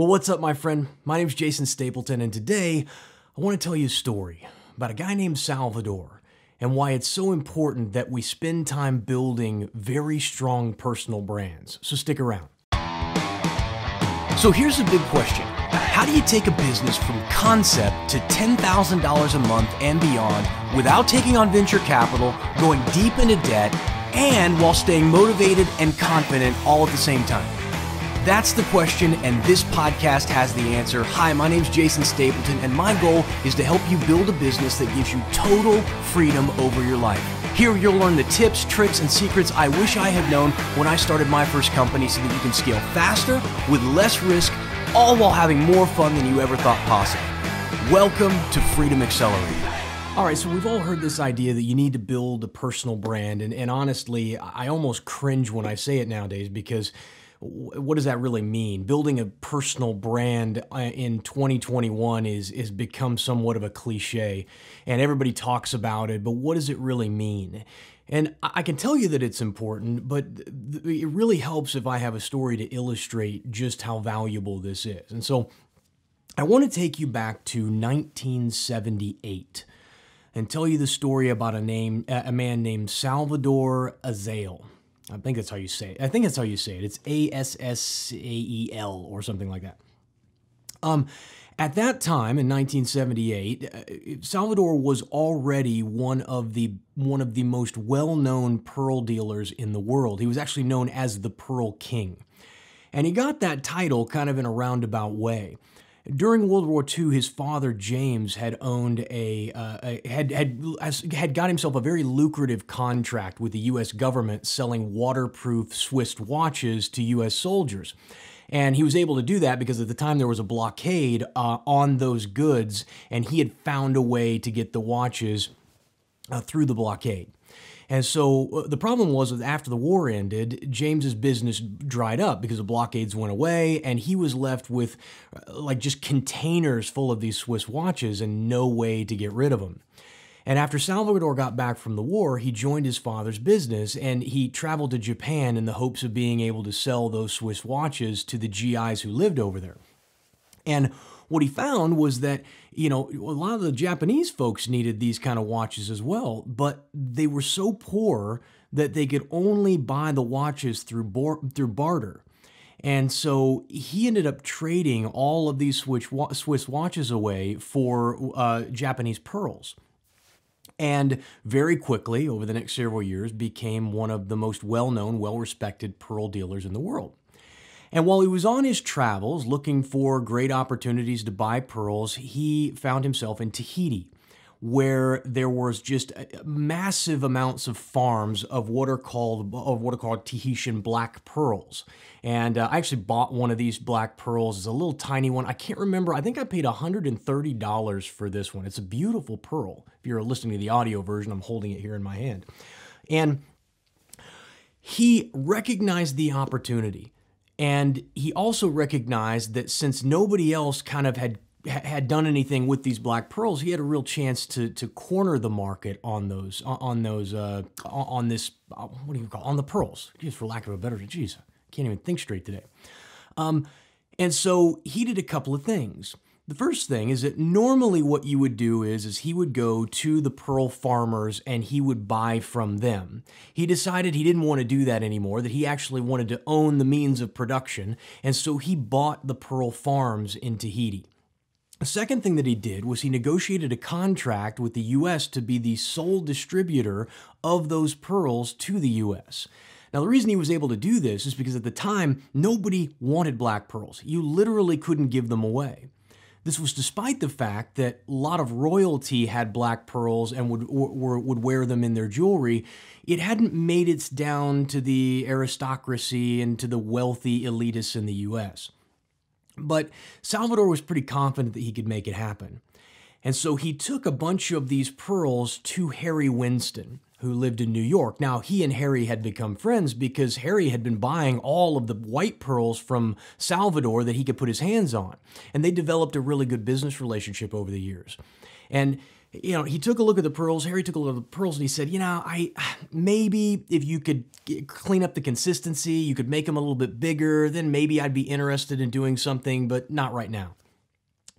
Well, what's up, my friend? My name is Jason Stapleton, and today I want to tell you a story about a guy named Salvador and why it's so important that we spend time building very strong personal brands. So stick around. So here's a big question How do you take a business from concept to $10,000 a month and beyond without taking on venture capital, going deep into debt, and while staying motivated and confident all at the same time? That's the question, and this podcast has the answer. Hi, my name is Jason Stapleton, and my goal is to help you build a business that gives you total freedom over your life. Here, you'll learn the tips, tricks, and secrets I wish I had known when I started my first company so that you can scale faster with less risk, all while having more fun than you ever thought possible. Welcome to Freedom Accelerate. All right, so we've all heard this idea that you need to build a personal brand. And, and honestly, I almost cringe when I say it nowadays because what does that really mean? Building a personal brand uh, in 2021 is is become somewhat of a cliche, and everybody talks about it. But what does it really mean? And I can tell you that it's important, but it really helps if I have a story to illustrate just how valuable this is. And so, I want to take you back to 1978 and tell you the story about a name a man named Salvador Azale. I think that's how you say it. I think that's how you say it. It's A S S A E L or something like that. Um, at that time in 1978, uh, Salvador was already one of the one of the most well-known pearl dealers in the world. He was actually known as the Pearl King. And he got that title kind of in a roundabout way. During World War II, his father James had owned a, uh, a, had had had got himself a very lucrative contract with the U.S. government selling waterproof Swiss watches to U.S. soldiers. And he was able to do that because at the time there was a blockade uh, on those goods, and he had found a way to get the watches uh, through the blockade. And so uh, the problem was that after the war ended, James's business dried up because the blockades went away and he was left with uh, like just containers full of these Swiss watches and no way to get rid of them. And after Salvador got back from the war, he joined his father's business and he traveled to Japan in the hopes of being able to sell those Swiss watches to the GIs who lived over there. And what he found was that, you know, a lot of the Japanese folks needed these kind of watches as well, but they were so poor that they could only buy the watches through bar through barter. And so he ended up trading all of these Swiss watches away for uh, Japanese pearls. And very quickly, over the next several years, became one of the most well known, well respected pearl dealers in the world. And while he was on his travels looking for great opportunities to buy pearls, he found himself in Tahiti, where there was just massive amounts of farms of what are called of what are called Tahitian black pearls. And uh, I actually bought one of these black pearls. It's a little tiny one. I can't remember. I think I paid $130 for this one. It's a beautiful pearl. If you're listening to the audio version, I'm holding it here in my hand. And he recognized the opportunity and he also recognized that since nobody else kind of had had done anything with these black pearls, he had a real chance to to corner the market on those on those uh, on this uh, what do you call it? on the pearls? Just for lack of a better, term, I can't even think straight today. Um, and so he did a couple of things. The first thing is that normally what you would do is, is he would go to the pearl farmers and he would buy from them. He decided he didn't want to do that anymore, that he actually wanted to own the means of production, and so he bought the pearl farms in Tahiti. The second thing that he did was he negotiated a contract with the US to be the sole distributor of those pearls to the US. Now, the reason he was able to do this is because at the time, nobody wanted black pearls. You literally couldn't give them away. This was despite the fact that a lot of royalty had black pearls and would or, would wear them in their jewelry. It hadn't made its down to the aristocracy and to the wealthy elitists in the U.S. But Salvador was pretty confident that he could make it happen. And so he took a bunch of these pearls to Harry Winston who lived in New York. Now, he and Harry had become friends because Harry had been buying all of the white pearls from Salvador that he could put his hands on. And they developed a really good business relationship over the years. And you know, he took a look at the pearls. Harry took a look at the pearls and he said, you know, I maybe if you could clean up the consistency, you could make them a little bit bigger, then maybe I'd be interested in doing something, but not right now.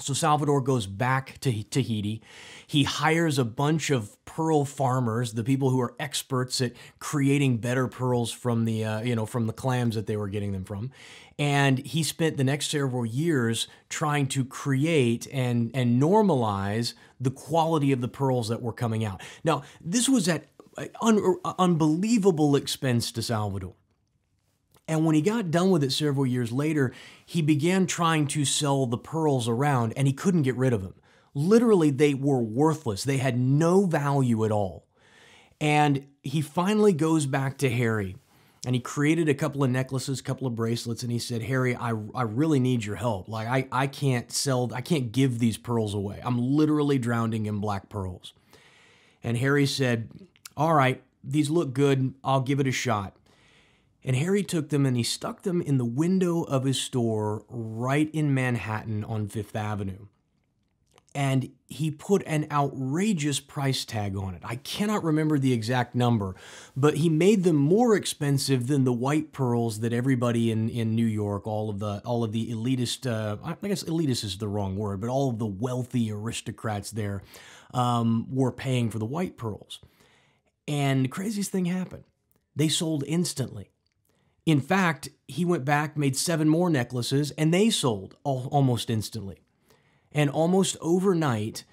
So Salvador goes back to Tahiti. He hires a bunch of pearl farmers, the people who are experts at creating better pearls from the uh, you know from the clams that they were getting them from. And he spent the next several years trying to create and and normalize the quality of the pearls that were coming out. Now, this was at uh, un uh, unbelievable expense to Salvador. And when he got done with it several years later, he began trying to sell the pearls around and he couldn't get rid of them. Literally, they were worthless, they had no value at all. And he finally goes back to Harry and he created a couple of necklaces, a couple of bracelets, and he said, Harry, I, I really need your help. Like, I, I can't sell, I can't give these pearls away. I'm literally drowning in black pearls. And Harry said, All right, these look good. I'll give it a shot. And Harry took them and he stuck them in the window of his store right in Manhattan on Fifth Avenue. And he put an outrageous price tag on it. I cannot remember the exact number, but he made them more expensive than the white pearls that everybody in, in New York, all of the all of the elitist, uh, I guess elitist is the wrong word, but all of the wealthy aristocrats there um, were paying for the white pearls. And the craziest thing happened. They sold instantly. In fact, he went back, made seven more necklaces, and they sold almost instantly. And almost overnight,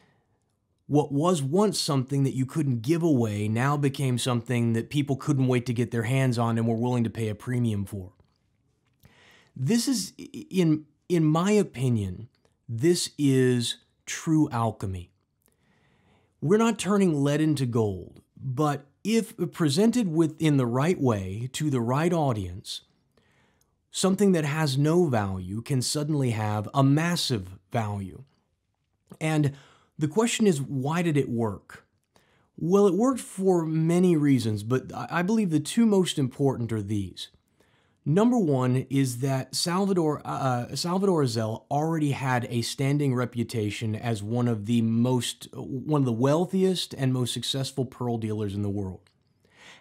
what was once something that you couldn't give away now became something that people couldn't wait to get their hands on and were willing to pay a premium for. This is, in, in my opinion, this is true alchemy. We're not turning lead into gold, but if presented within the right way to the right audience, something that has no value can suddenly have a massive value. And the question is, why did it work? Well, it worked for many reasons, but I believe the two most important are these. Number one is that Salvador uh, uh Salvador already had a standing reputation as one of the most one of the wealthiest and most successful pearl dealers in the world.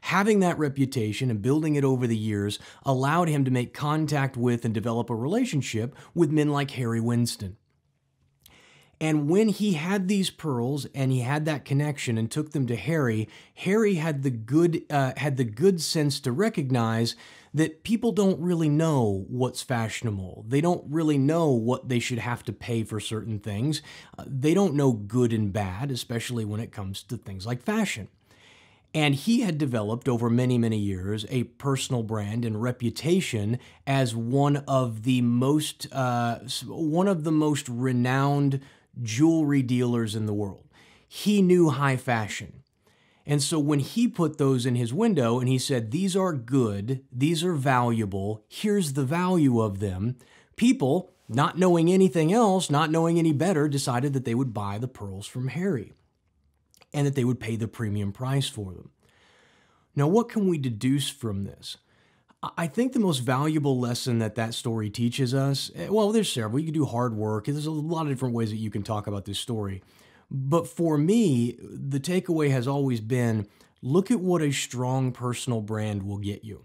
Having that reputation and building it over the years allowed him to make contact with and develop a relationship with men like Harry Winston. And when he had these pearls and he had that connection and took them to Harry, Harry had the good uh, had the good sense to recognize that people don't really know what's fashionable. They don't really know what they should have to pay for certain things. Uh, they don't know good and bad, especially when it comes to things like fashion. And he had developed over many, many years a personal brand and reputation as one of the most, uh, one of the most renowned jewelry dealers in the world. He knew high fashion. And so when he put those in his window and he said, These are good, these are valuable, here's the value of them, people, not knowing anything else, not knowing any better, decided that they would buy the pearls from Harry and that they would pay the premium price for them. Now, what can we deduce from this? I think the most valuable lesson that that story teaches us, eh, well, there's several. You can do hard work. There's a lot of different ways that you can talk about this story. But for me, the takeaway has always been look at what a strong personal brand will get you.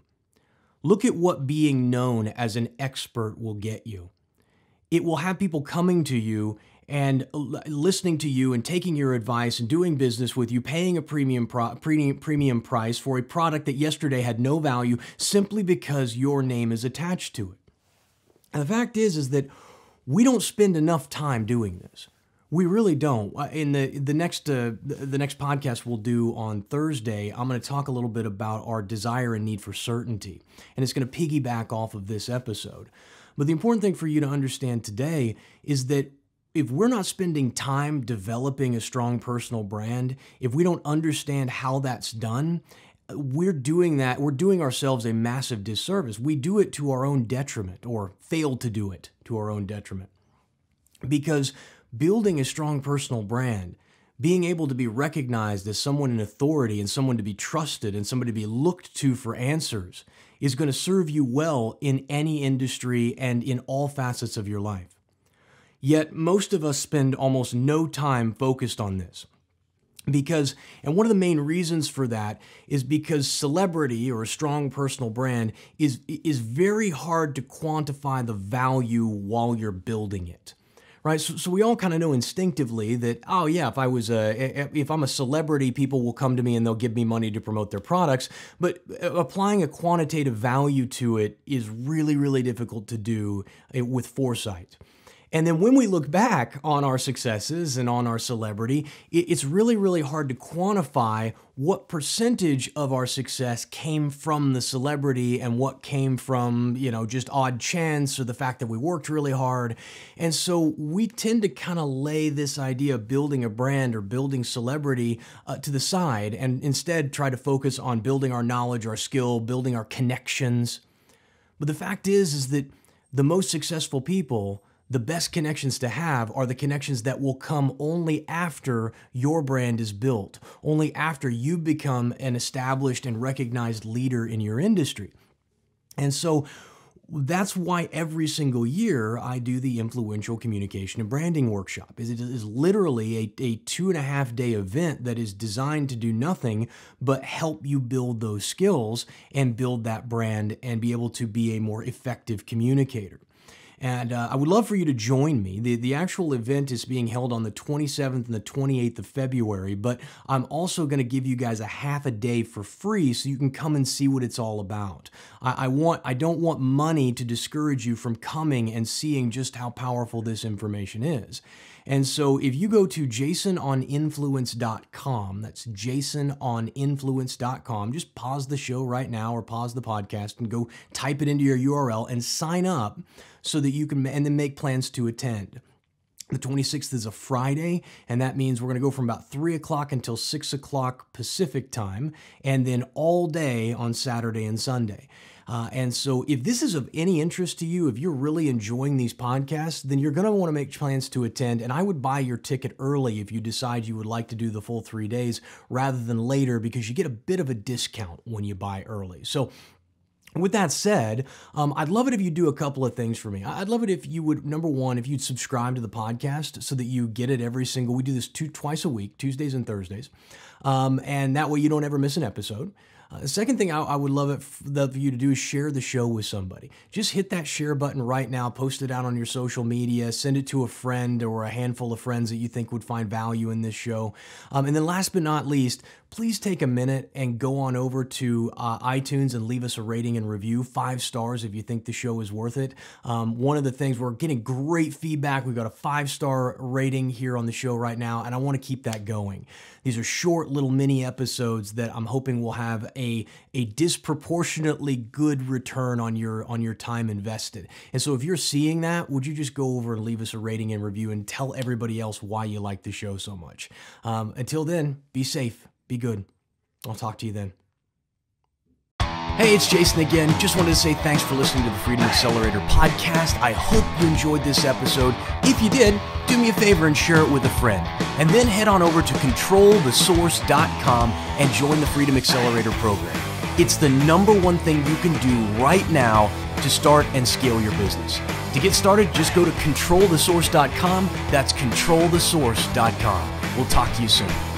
Look at what being known as an expert will get you. It will have people coming to you and listening to you and taking your advice and doing business with you, paying a premium premium premium price for a product that yesterday had no value simply because your name is attached to it. And the fact is, is that we don't spend enough time doing this. We really don't. Uh, in the the next uh, the next podcast we'll do on Thursday, I'm going to talk a little bit about our desire and need for certainty, and it's going to piggyback off of this episode. But the important thing for you to understand today is that if we're not spending time developing a strong personal brand, if we don't understand how that's done, we're doing that, we're doing ourselves a massive disservice. We do it to our own detriment or fail to do it to our own detriment. Because building a strong personal brand, being able to be recognized as someone in authority and someone to be trusted and somebody to be looked to for answers is going to serve you well in any industry and in all facets of your life. Yet most of us spend almost no time focused on this. Because, and one of the main reasons for that is because celebrity or a strong personal brand is, is very hard to quantify the value while you're building it right? So, so, we all kind of know instinctively that, oh yeah, if I was a, if I'm a celebrity, people will come to me and they'll give me money to promote their products. But uh, applying a quantitative value to it is really, really difficult to do eh, with foresight. And then when we look back on our successes and on our celebrity, it's really, really hard to quantify what percentage of our success came from the celebrity and what came from, you know, just odd chance or the fact that we worked really hard. And so we tend to kind of lay this idea of building a brand or building celebrity uh, to the side and instead try to focus on building our knowledge, our skill, building our connections. But the fact is is that the most successful people the best connections to have are the connections that will come only after your brand is built, only after you become an established and recognized leader in your industry. And so that's why every single year I do the influential communication and branding workshop. Is it is literally a, a two and a half day event that is designed to do nothing but help you build those skills and build that brand and be able to be a more effective communicator. And uh, I would love for you to join me. The, the actual event is being held on the 27th and the 28th of February, but I'm also going to give you guys a half a day for free so you can come and see what it's all about. I, I, want, I don't want money to discourage you from coming and seeing just how powerful this information is. And so if you go to jasononinfluence.com, that's jasononinfluence.com, just pause the show right now or pause the podcast and go type it into your URL and sign up so that you can, and then make plans to attend. The 26th is a Friday, and that means we're going to go from about 3 o'clock until 6 o'clock Pacific time, and then all day on Saturday and Sunday. Uh, and so, if this is of any interest to you, if you're really enjoying these podcasts, then you're going to want to make plans to attend. And I would buy your ticket early if you decide you would like to do the full three days rather than later because you get a bit of a discount when you buy early. So, with that said, um, I'd love it if you do a couple of things for me. I'd love it if you would, number one, if you'd subscribe to the podcast so that you get it every single. We do this two twice a week, Tuesdays and Thursdays, um, and that way you don't ever miss an episode. Uh, the second thing I, I would love it love for you to do is share the show with somebody. Just hit that share button right now, post it out on your social media, send it to a friend or a handful of friends that you think would find value in this show. Um, and then last but not least, please take a minute and go on over to uh, iTunes and leave us a rating and review. Five stars if you think the show is worth it. Um, one of the things we're getting great feedback. We've got a five star rating here on the show right now, and I want to keep that going. These are short little mini episodes that I'm hoping will have a, a disproportionately good return on your on your time invested. And so if you're seeing that, would you just go over and leave us a rating and review and tell everybody else why you like the show so much? Um, until then, be safe be good. I'll talk to you then. Hey, it's Jason again. Just wanted to say thanks for listening to the Freedom Accelerator podcast. I hope you enjoyed this episode. If you did, do me a favor and share it with a friend. And then head on over to controlthesource.com and join the Freedom Accelerator program. It's the number one thing you can do right now to start and scale your business. To get started, just go to controlthesource.com. That's controlthesource.com. We'll talk to you soon.